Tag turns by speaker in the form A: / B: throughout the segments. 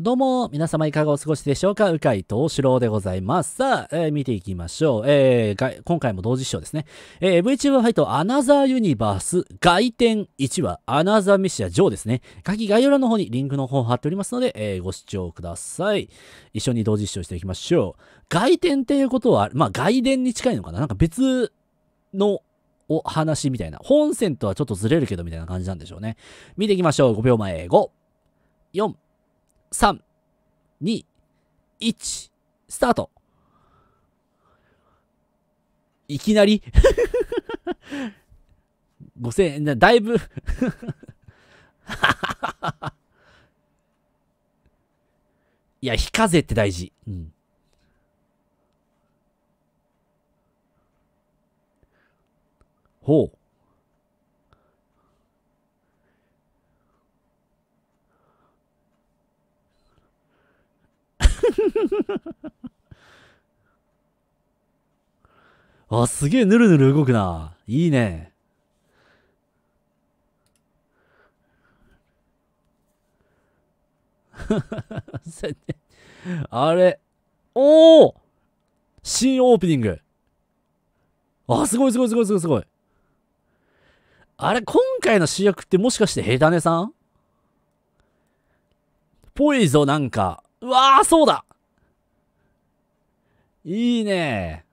A: どうも、皆様いかがお過ごしでしょうかうかいとしろでございます。さあ、えー、見ていきましょう。えー、今回も同時視聴ですね。えー、VTuber ファイト、アナザーユニバース、外転1話、アナザーミシアジョーですね。鍵概要欄の方にリンクの方を貼っておりますので、えー、ご視聴ください。一緒に同時視聴していきましょう。外転っていうことは、まあ、外伝に近いのかななんか別のお話みたいな。本線とはちょっとずれるけどみたいな感じなんでしょうね。見ていきましょう。5秒前。5、4、3、2、1、スタート。いきなり5000円だ、だいぶ いや、非風って大事。うん。ほう。あ、すげえぬるぬる動くな。いいね。あれ。おお新オープニング。あ、すごいすごいすごいすごいすごい。あれ、今回の主役ってもしかしてヘタネさんぽいぞ、なんか。うわー、そうだいいね。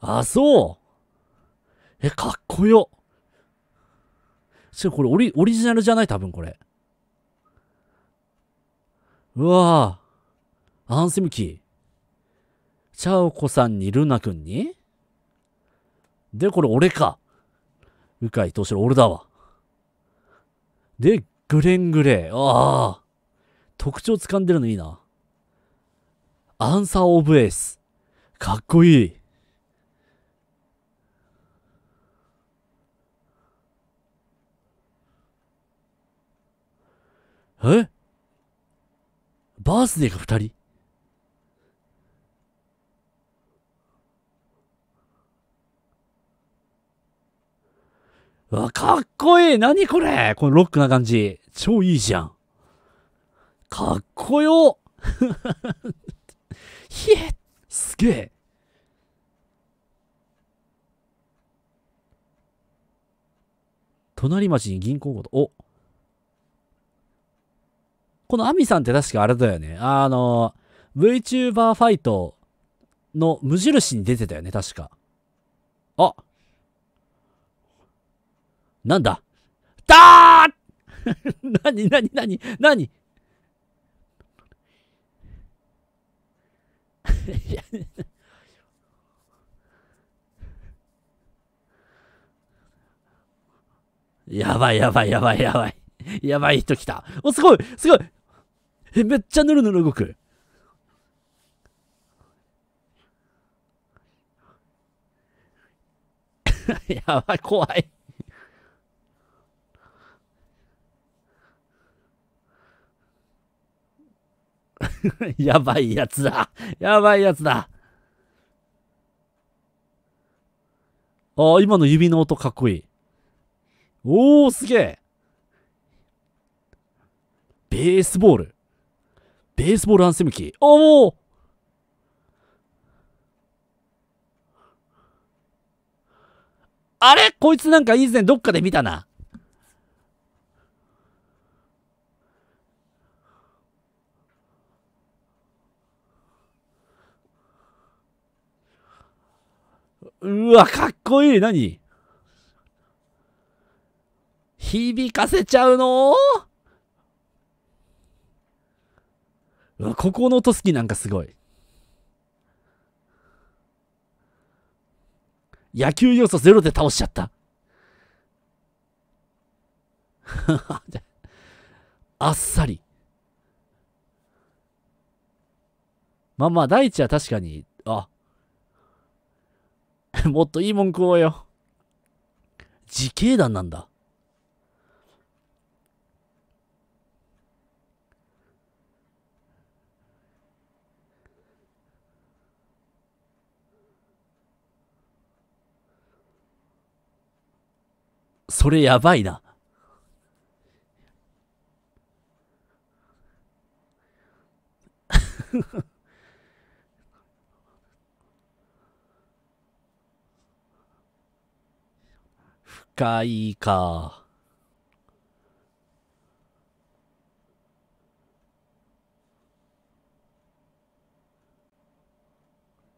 A: あ、そうえ、かっこよ。ちょ、これオリ、オリジナルじゃない多分これ。うわぁ。アンセムキー。チャオコさんにルナくんにで、これ俺か。うかい、どうしろ、俺だわ。で、グレングレー。ああ。特徴掴んでるのいいな。アンサーオブエース。かっこいい。えバースデーが二人わ、かっこいい何これこのロックな感じ。超いいじゃん。かっこよ ひえすげえ隣町に銀行ごと。おこのアミさんって確かあれだよね。あの、VTuber ファイトの無印に出てたよね、確か。あなんだだーなになにやばいやばいやばいやばい。やばい人来た。お、すごいすごいえ、めっちゃぬるぬる動く。やばい、怖い。やばいやつだ。やばいやつだ。ああ、今の指の音かっこいい。おお、すげえ。ベースボール。ベースボールアンセムキー。おおあれこいつなんか以前どっかで見たな。うわ、かっこいい。何響かせちゃうのうわ、ここの音好きなんかすごい。野球要素ゼロで倒しちゃった。あっさり。まあまあ、大地は確かに もっといいもん食おうよ。自警団なんだ。それやばいな。かいか。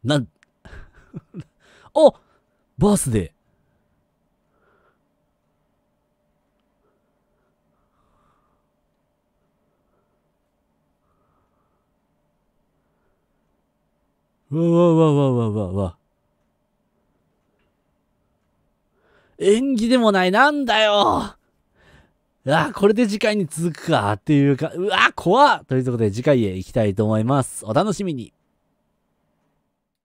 A: なん、おバースデー。うわわわわわわわ。演技でもない、なんだよあ、これで次回に続くかっていうか、うわ、怖っということで次回へ行きたいと思います。お楽しみに。